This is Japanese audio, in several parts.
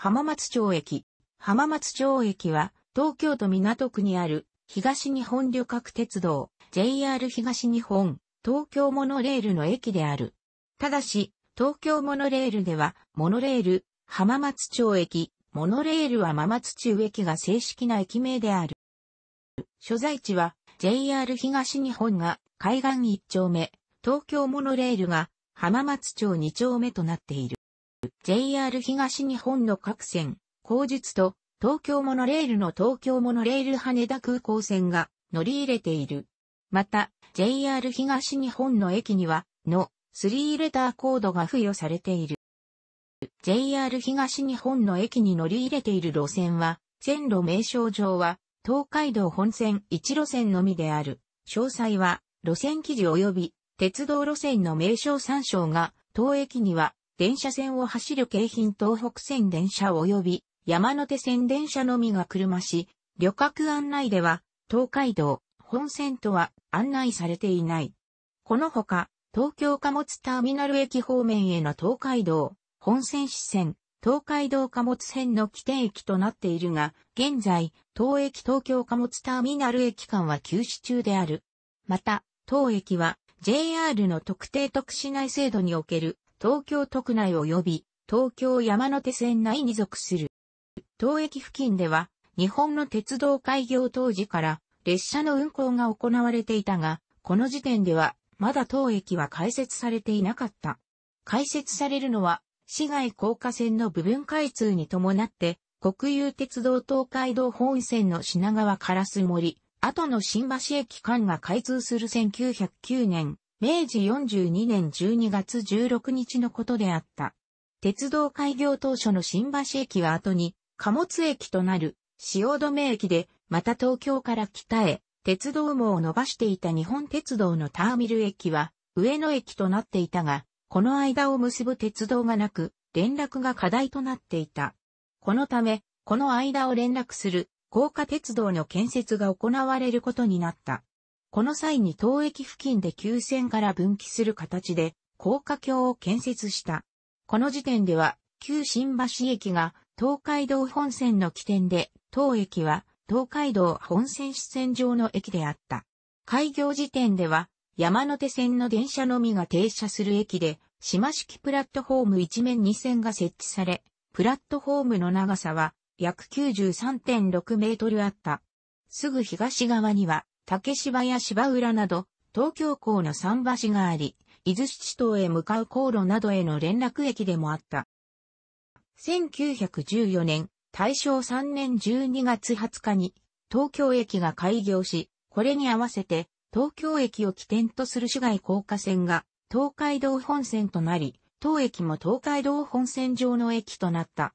浜松町駅。浜松町駅は、東京都港区にある、東日本旅客鉄道、JR 東日本、東京モノレールの駅である。ただし、東京モノレールでは、モノレール、浜松町駅、モノレールは浜松中駅が正式な駅名である。所在地は、JR 東日本が海岸1丁目、東京モノレールが浜松町2丁目となっている。JR 東日本の各線、後術と東京モノレールの東京モノレール羽田空港線が乗り入れている。また、JR 東日本の駅には、の、3レターコードが付与されている。JR 東日本の駅に乗り入れている路線は、線路名称上は、東海道本線1路線のみである。詳細は、路線記事及び、鉄道路線の名称参照が、当駅には、電車線を走る京浜東北線電車及び山手線電車のみが車し、旅客案内では東海道本線とは案内されていない。このほか、東京貨物ターミナル駅方面への東海道本線支線、東海道貨物線の起点駅となっているが、現在、東駅東京貨物ターミナル駅間は休止中である。また、当駅は JR の特定特殊内制度における東京都区内及び東京山手線内に属する。当駅付近では日本の鉄道開業当時から列車の運行が行われていたが、この時点ではまだ当駅は開設されていなかった。開設されるのは市外高架線の部分開通に伴って国有鉄道東海道本線の品川烏森、後の新橋駅間が開通する1909年、明治42年12月16日のことであった。鉄道開業当初の新橋駅は後に貨物駅となる止留駅で、また東京から北へ鉄道網を伸ばしていた日本鉄道のターミル駅は上野駅となっていたが、この間を結ぶ鉄道がなく、連絡が課題となっていた。このため、この間を連絡する高架鉄道の建設が行われることになった。この際に当駅付近で急線から分岐する形で、高架橋を建設した。この時点では、旧新橋駅が東海道本線の起点で、当駅は東海道本線支線上の駅であった。開業時点では、山手線の電車のみが停車する駅で、島式プラットフォーム一面二線が設置され、プラットフォームの長さは約93.6メートルあった。すぐ東側には竹芝や芝浦など、東京港の桟橋があり、伊豆七島へ向かう航路などへの連絡駅でもあった。1914年、大正3年12月20日に、東京駅が開業し、これに合わせて、東京駅を起点とする市街高架線が、東海道本線となり、当駅も東海道本線上の駅となった。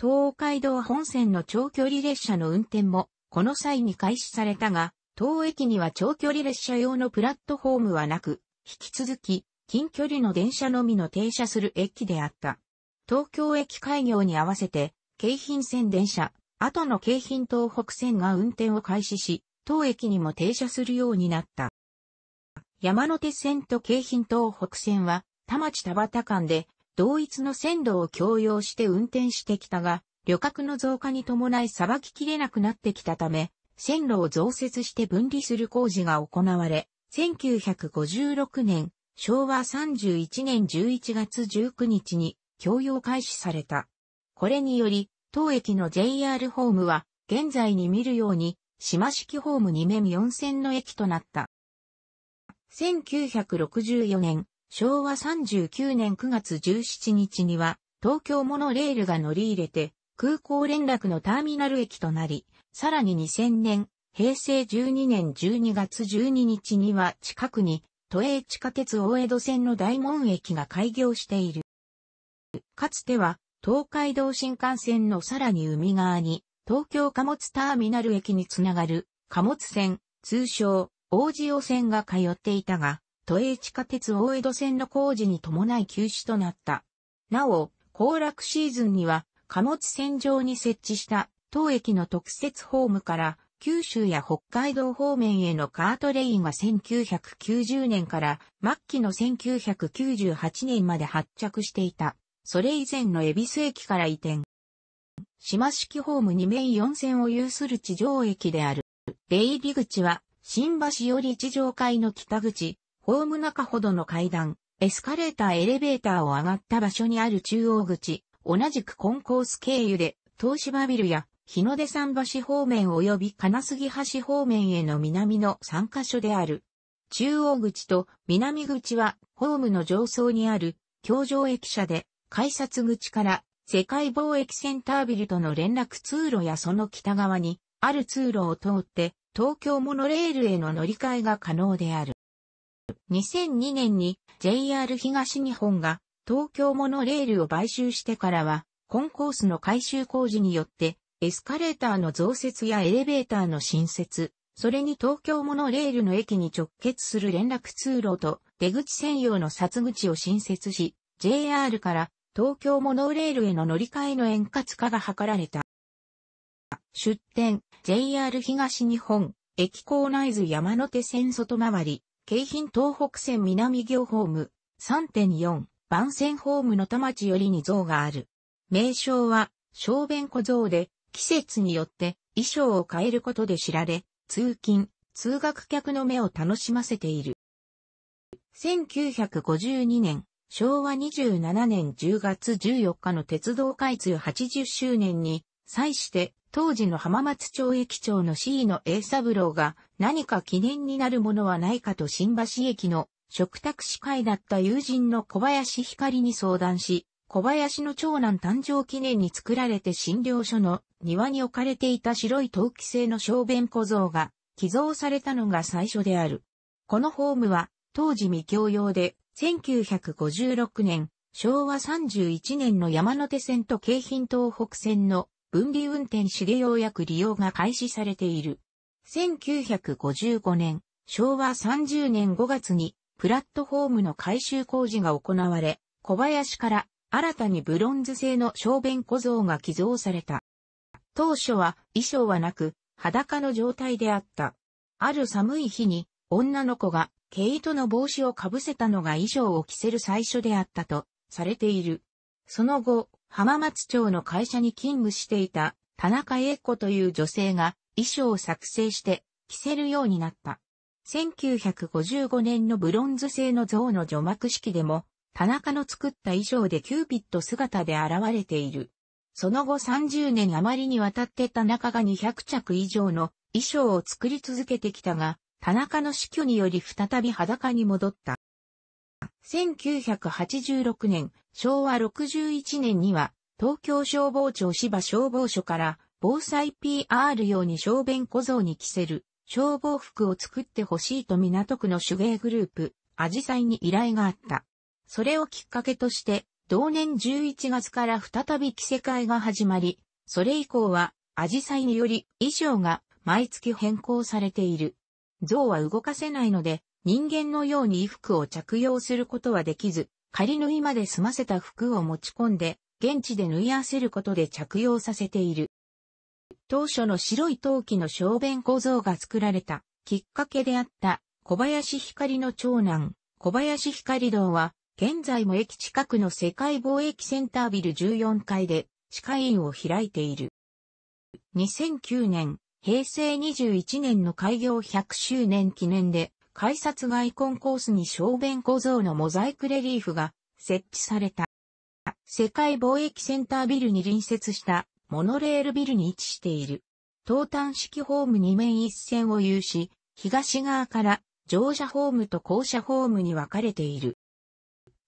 東海道本線の長距離列車の運転も、この際に開始されたが、当駅には長距離列車用のプラットフォームはなく、引き続き、近距離の電車のみの停車する駅であった。東京駅開業に合わせて、京浜線電車、後の京浜東北線が運転を開始し、当駅にも停車するようになった。山手線と京浜東北線は、田町田端間で、同一の線路を共用して運転してきたが、旅客の増加に伴いさばききれなくなってきたため、線路を増設して分離する工事が行われ、1956年、昭和31年11月19日に供用開始された。これにより、当駅の JR ホームは、現在に見るように、島式ホーム2面4線の駅となった。1964年、昭和39年9月17日には、東京モノレールが乗り入れて、空港連絡のターミナル駅となり、さらに2000年、平成12年12月12日には近くに、都営地下鉄大江戸線の大門駅が開業している。かつては、東海道新幹線のさらに海側に、東京貨物ターミナル駅につながる貨物線、通称、王子塩線が通っていたが、都営地下鉄大江戸線の工事に伴い休止となった。なお、行楽シーズンには貨物船上に設置した当駅の特設ホームから九州や北海道方面へのカートレインは1990年から末期の1998年まで発着していた。それ以前の恵比寿駅から移転。島式ホーム2面4線を有する地上駅である。出入り口は新橋より地上階の北口、ホーム中ほどの階段、エスカレーターエレベーターを上がった場所にある中央口、同じくコンコース経由で、東芝ビルや日の出桟橋方面及び金杉橋方面への南の3カ所である。中央口と南口はホームの上層にある京上駅舎で改札口から世界貿易センタービルとの連絡通路やその北側にある通路を通って東京モノレールへの乗り換えが可能である。2002年に JR 東日本が東京モノレールを買収してからは、コンコースの改修工事によって、エスカレーターの増設やエレベーターの新設、それに東京モノレールの駅に直結する連絡通路と出口専用の札口を新設し、JR から東京モノレールへの乗り換えの円滑化が図られた。出店、JR 東日本、駅構内図山手線外回り、京浜東北線南行ホーム、3.4、番線ホームの田町よりに像がある。名称は、小便小像で、季節によって衣装を変えることで知られ、通勤、通学客の目を楽しませている。1952年、昭和27年10月14日の鉄道開通80周年に、際して、当時の浜松町駅長の C の A 三郎が何か記念になるものはないかと新橋駅の食卓司会だった友人の小林光に相談し、小林の長男誕生記念に作られて診療所の庭に置かれていた白い陶器製の小便小僧が寄贈されたのが最初である。このホームは当時未教用で1956年、昭和31年の山手線と京浜東北線の分離運転資や約利用が開始されている。1955年、昭和30年5月にプラットフォームの改修工事が行われ、小林から新たにブロンズ製の小便小僧が寄贈された。当初は衣装はなく、裸の状態であった。ある寒い日に、女の子が毛糸の帽子をかぶせたのが衣装を着せる最初であったと、されている。その後、浜松町の会社に勤務していた田中英子という女性が衣装を作成して着せるようになった。1955年のブロンズ製の像の除幕式でも、田中の作った衣装でキューピッド姿で現れている。その後30年余りにわたって田中が200着以上の衣装を作り続けてきたが、田中の死去により再び裸に戻った。1986年、昭和61年には、東京消防庁芝消防署から防災 PR 用に小便小僧に着せる消防服を作ってほしいと港区の手芸グループ、アジサイに依頼があった。それをきっかけとして、同年11月から再び着せ替えが始まり、それ以降は、アジサイにより衣装が毎月変更されている。像は動かせないので、人間のように衣服を着用することはできず、仮縫いまで済ませた服を持ち込んで、現地で縫い合わせることで着用させている。当初の白い陶器の小便小僧が作られたきっかけであった小林光の長男、小林光堂は、現在も駅近くの世界貿易センタービル14階で歯科医院を開いている。2009年、平成21年の開業100周年記念で、改札外コンコースに小便小僧のモザイクレリーフが設置された。世界貿易センタービルに隣接したモノレールビルに位置している。東端式ホーム2面一線を有し、東側から乗車ホームと降車ホームに分かれている。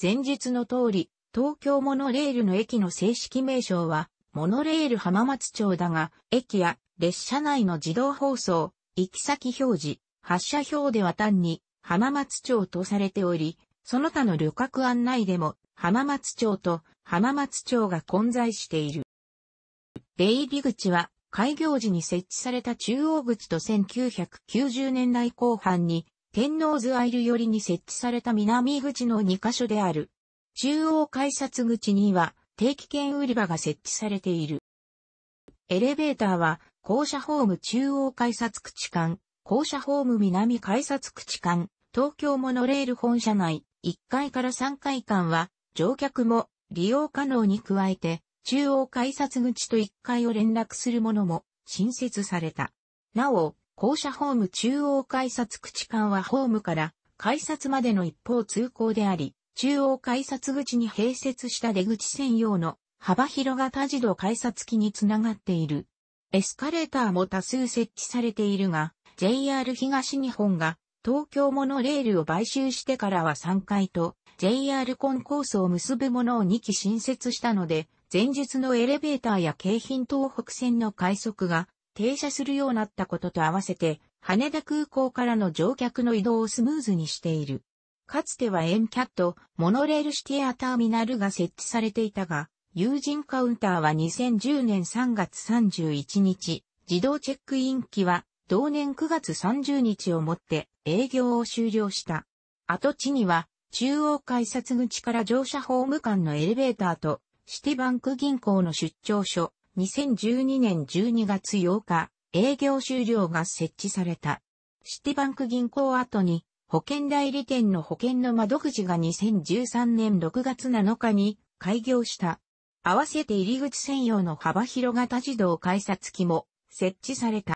前述の通り、東京モノレールの駅の正式名称は、モノレール浜松町だが、駅や列車内の自動放送、行き先表示、発車表では単に浜松町とされており、その他の旅客案内でも浜松町と浜松町が混在している。出入り口は開業時に設置された中央口と1990年代後半に天王洲アイル寄りに設置された南口の2カ所である。中央改札口には定期券売り場が設置されている。エレベーターは校舎ホーム中央改札口間、校舎ホーム南改札口間、東京モノレール本社内1階から3階間は乗客も利用可能に加えて中央改札口と1階を連絡するものも新設された。なお、校舎ホーム中央改札口間はホームから改札までの一方通行であり、中央改札口に併設した出口専用の幅広型自動改札機につながっている。エスカレーターも多数設置されているが、JR 東日本が東京モノレールを買収してからは3階と JR コンコースを結ぶものを2機新設したので、前述のエレベーターや京浜東北線の快速が停車するようになったことと合わせて、羽田空港からの乗客の移動をスムーズにしている。かつてはエンキャット、モノレールシティアターミナルが設置されていたが、有人カウンターは2010年3月31日、自動チェックイン機は同年9月30日をもって営業を終了した。跡地には中央改札口から乗車ホーム間のエレベーターとシティバンク銀行の出張所、2012年12月8日、営業終了が設置された。シティバンク銀行後に、保険代理店の保険の窓口が2013年6月7日に開業した。合わせて入り口専用の幅広型自動改札機も設置された。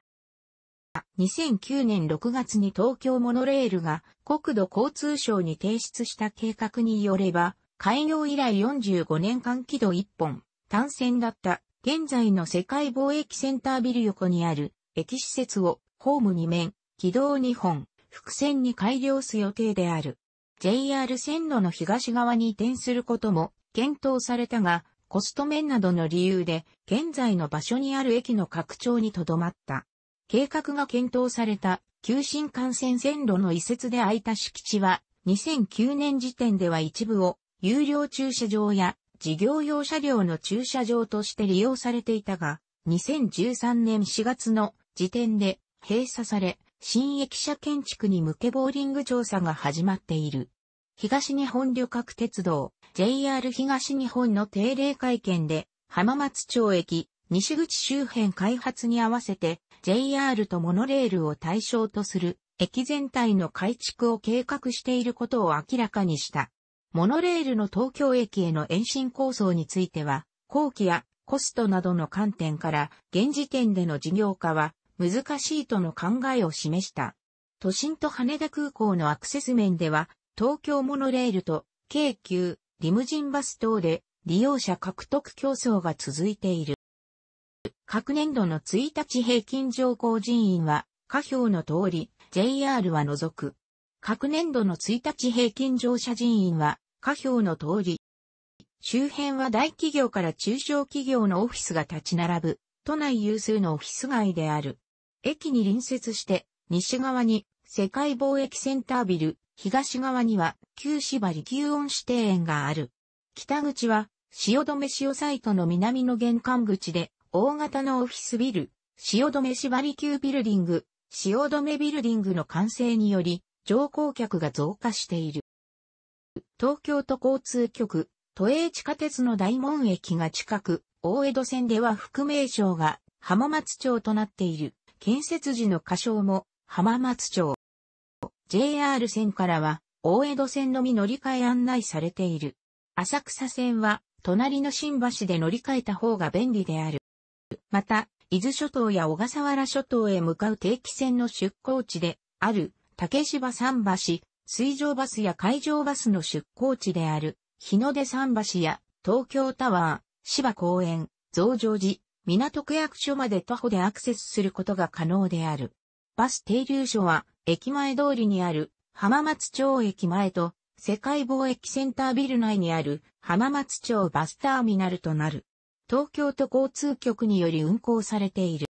2009年6月に東京モノレールが国土交通省に提出した計画によれば、開業以来45年間軌道1本、単線だった現在の世界貿易センタービル横にある駅施設をホーム2面、軌道2本、複線に改良す予定である。JR 線路の東側に移転することも検討されたが、コスト面などの理由で、現在の場所にある駅の拡張にとどまった。計画が検討された旧新幹線線路の移設で空いた敷地は、2009年時点では一部を有料駐車場や事業用車両の駐車場として利用されていたが、2013年4月の時点で閉鎖され、新駅舎建築に向けボーリング調査が始まっている。東日本旅客鉄道 JR 東日本の定例会見で浜松町駅西口周辺開発に合わせて JR とモノレールを対象とする駅全体の改築を計画していることを明らかにした。モノレールの東京駅への延伸構想については、工期やコストなどの観点から、現時点での事業化は難しいとの考えを示した。都心と羽田空港のアクセス面では、東京モノレールと京急、リムジンバス等で利用者獲得競争が続いている。各年度の1日平均乗降人員は、下表の通り、JR は除く。各年度の1日平均乗車人員は、下表の通り。周辺は大企業から中小企業のオフィスが立ち並ぶ、都内有数のオフィス街である。駅に隣接して、西側に世界貿易センタービル、東側には旧芝利旧温指定園がある。北口は、止め塩サイトの南の玄関口で、大型のオフィスビル、止め縛り旧ビルディング、止めビルディングの完成により、乗降客が増加している。東京都交通局、都営地下鉄の大門駅が近く、大江戸線では副名称が浜松町となっている。建設時の仮称も浜松町。JR 線からは大江戸線のみ乗り換え案内されている。浅草線は隣の新橋で乗り換えた方が便利である。また、伊豆諸島や小笠原諸島へ向かう定期線の出港地である竹芝桟橋、水上バスや海上バスの出港地である、日の出桟橋や東京タワー、芝公園、増上寺、港区役所まで徒歩でアクセスすることが可能である。バス停留所は、駅前通りにある浜松町駅前と、世界貿易センタービル内にある浜松町バスターミナルとなる。東京都交通局により運行されている。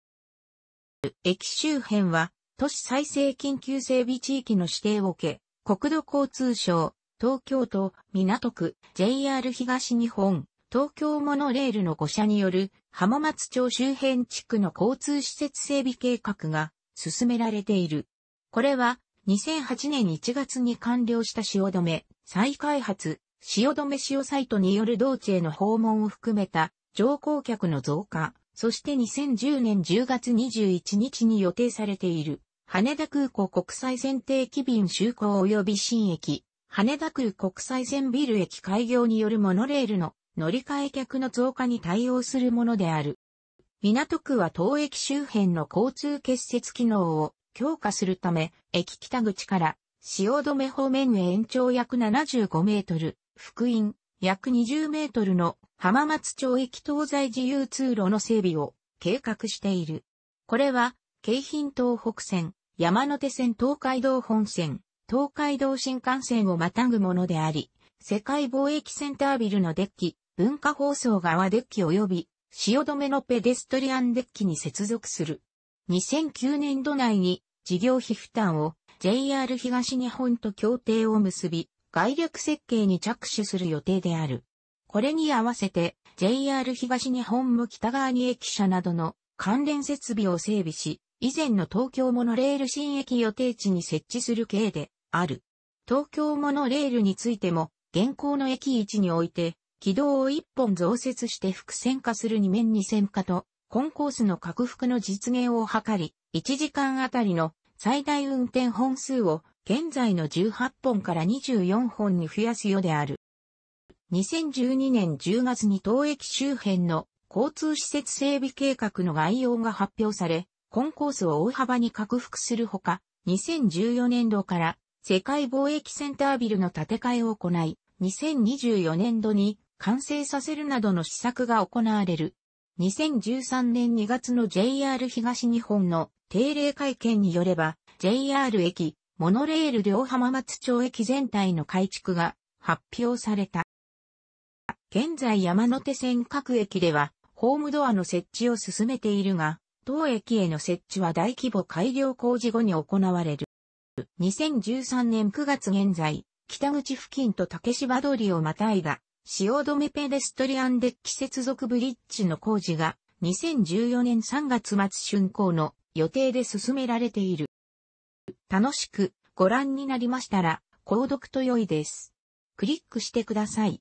駅周辺は都市再生緊急整備地域の指定を受け、国土交通省、東京都、港区、JR 東日本、東京モノレールの5社による浜松町周辺地区の交通施設整備計画が進められている。これは2008年1月に完了した汐留再開発、汐留塩サイトによる道地への訪問を含めた乗降客の増加、そして2010年10月21日に予定されている羽田空港国際線定期便就航及び新駅、羽田空国際線ビル駅開業によるモノレールの乗り換え客の増加に対応するものである。港区は当駅周辺の交通結節機能を強化するため、駅北口から汐留方面へ延長約75メートル、福音約20メートルの浜松町駅東西自由通路の整備を計画している。これは、京浜東北線、山手線東海道本線、東海道新幹線をまたぐものであり、世界貿易センタービルのデッキ、文化放送側デッキ及び、汐留のペデストリアンデッキに接続する。2009年度内に事業費負担を JR 東日本と協定を結び、外略設計に着手する予定である。これに合わせて JR 東日本も北側に駅舎などの関連設備を整備し、以前の東京モノレール新駅予定地に設置する計である。東京モノレールについても、現行の駅位置において、軌道を1本増設して複線化する2面2線化と、コンコースの拡幅の実現を図り、1時間あたりの最大運転本数を現在の18本から24本に増やすようである。2012年10月に当駅周辺の交通施設整備計画の概要が発表され、コンコースを大幅に拡幅するほか、2014年度から世界貿易センタービルの建て替えを行い、2024年度に完成させるなどの施策が行われる。2013年2月の JR 東日本の定例会見によれば、JR 駅、モノレール両浜松町駅全体の改築が発表された。現在山手線各駅では、ホームドアの設置を進めているが、当駅への設置は大規模改良工事後に行われる。2013年9月現在、北口付近と竹芝通りをまたいだ、止めペデストリアンデッキ接続ブリッジの工事が、2014年3月末竣工の予定で進められている。楽しくご覧になりましたら、購読と良いです。クリックしてください。